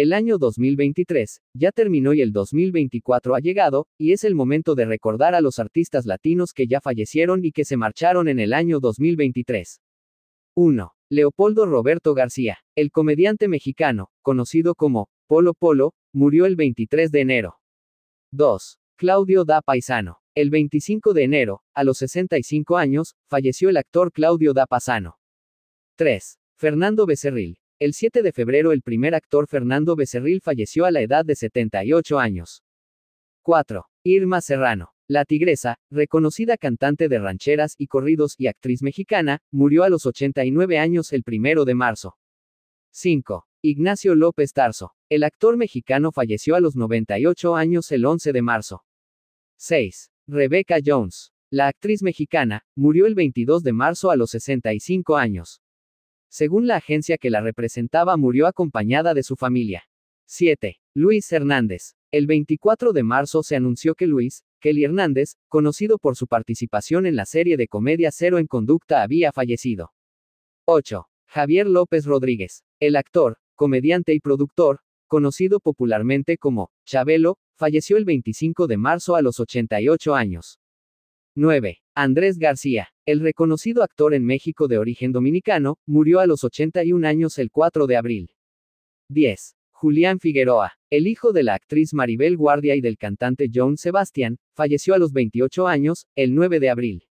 El año 2023 ya terminó y el 2024 ha llegado, y es el momento de recordar a los artistas latinos que ya fallecieron y que se marcharon en el año 2023. 1. Leopoldo Roberto García, el comediante mexicano, conocido como Polo Polo, murió el 23 de enero. 2. Claudio da Paisano. El 25 de enero, a los 65 años, falleció el actor Claudio da Paisano. 3. Fernando Becerril, el 7 de febrero el primer actor Fernando Becerril falleció a la edad de 78 años. 4. Irma Serrano. La tigresa, reconocida cantante de rancheras y corridos y actriz mexicana, murió a los 89 años el 1 de marzo. 5. Ignacio López Tarso. El actor mexicano falleció a los 98 años el 11 de marzo. 6. Rebeca Jones. La actriz mexicana, murió el 22 de marzo a los 65 años. Según la agencia que la representaba, murió acompañada de su familia. 7. Luis Hernández. El 24 de marzo se anunció que Luis, Kelly Hernández, conocido por su participación en la serie de comedia Cero en Conducta, había fallecido. 8. Javier López Rodríguez. El actor, comediante y productor, conocido popularmente como Chabelo, falleció el 25 de marzo a los 88 años. 9. Andrés García, el reconocido actor en México de origen dominicano, murió a los 81 años el 4 de abril. 10. Julián Figueroa, el hijo de la actriz Maribel Guardia y del cantante John Sebastián, falleció a los 28 años, el 9 de abril.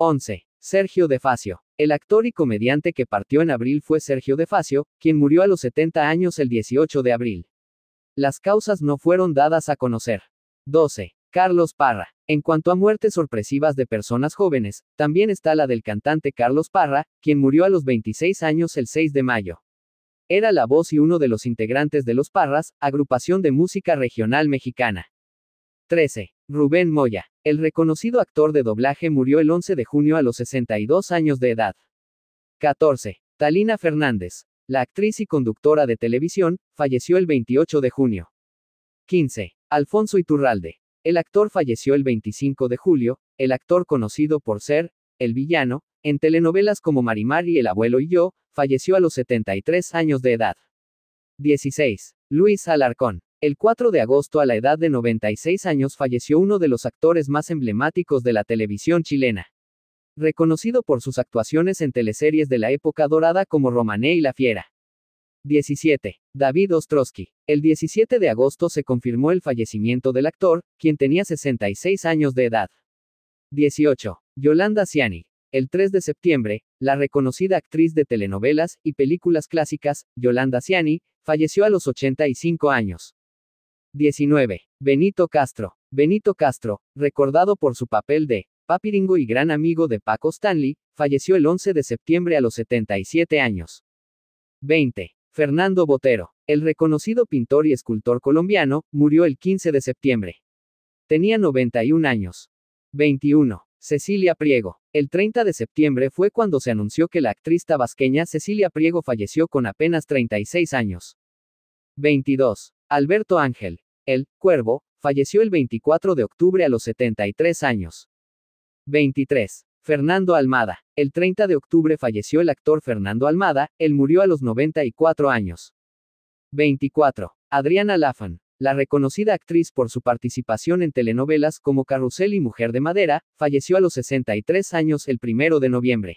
11. Sergio De Facio, el actor y comediante que partió en abril fue Sergio De Facio, quien murió a los 70 años el 18 de abril. Las causas no fueron dadas a conocer. 12. Carlos Parra, en cuanto a muertes sorpresivas de personas jóvenes, también está la del cantante Carlos Parra, quien murió a los 26 años el 6 de mayo. Era la voz y uno de los integrantes de Los Parras, agrupación de música regional mexicana. 13. Rubén Moya. El reconocido actor de doblaje murió el 11 de junio a los 62 años de edad. 14. Talina Fernández. La actriz y conductora de televisión, falleció el 28 de junio. 15. Alfonso Iturralde. El actor falleció el 25 de julio, el actor conocido por ser, el villano, en telenovelas como Marimar y El abuelo y yo, falleció a los 73 años de edad. 16. Luis Alarcón. El 4 de agosto a la edad de 96 años falleció uno de los actores más emblemáticos de la televisión chilena. Reconocido por sus actuaciones en teleseries de la época dorada como Romané y la Fiera. 17. David Ostrowski. El 17 de agosto se confirmó el fallecimiento del actor, quien tenía 66 años de edad. 18. Yolanda Ciani. El 3 de septiembre, la reconocida actriz de telenovelas y películas clásicas, Yolanda Ciani, falleció a los 85 años. 19. Benito Castro. Benito Castro, recordado por su papel de Papiringo y gran amigo de Paco Stanley, falleció el 11 de septiembre a los 77 años. 20. Fernando Botero, el reconocido pintor y escultor colombiano, murió el 15 de septiembre. Tenía 91 años. 21. Cecilia Priego. El 30 de septiembre fue cuando se anunció que la actriz tabasqueña Cecilia Priego falleció con apenas 36 años. 22. Alberto Ángel. El Cuervo falleció el 24 de octubre a los 73 años. 23. Fernando Almada. El 30 de octubre falleció el actor Fernando Almada, él murió a los 94 años. 24. Adriana Lafan. La reconocida actriz por su participación en telenovelas como Carrusel y Mujer de Madera, falleció a los 63 años el 1 de noviembre.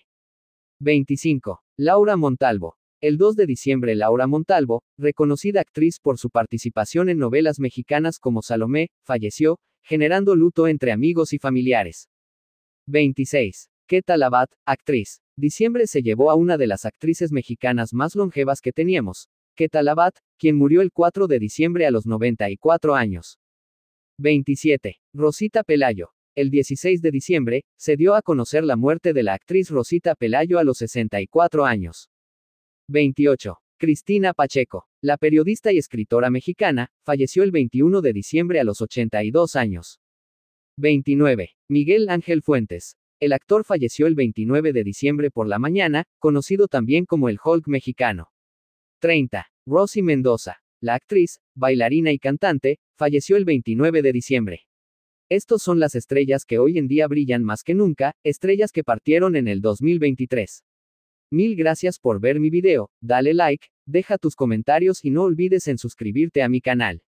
25. Laura Montalvo. El 2 de diciembre Laura Montalvo, reconocida actriz por su participación en novelas mexicanas como Salomé, falleció, generando luto entre amigos y familiares. 26. Keta Labat, actriz. Diciembre se llevó a una de las actrices mexicanas más longevas que teníamos, Keta Labat, quien murió el 4 de diciembre a los 94 años. 27. Rosita Pelayo. El 16 de diciembre, se dio a conocer la muerte de la actriz Rosita Pelayo a los 64 años. 28. Cristina Pacheco. La periodista y escritora mexicana, falleció el 21 de diciembre a los 82 años. 29. Miguel Ángel Fuentes. El actor falleció el 29 de diciembre por la mañana, conocido también como el Hulk mexicano. 30. Rosy Mendoza. La actriz, bailarina y cantante, falleció el 29 de diciembre. Estos son las estrellas que hoy en día brillan más que nunca, estrellas que partieron en el 2023. Mil gracias por ver mi video, dale like, deja tus comentarios y no olvides en suscribirte a mi canal.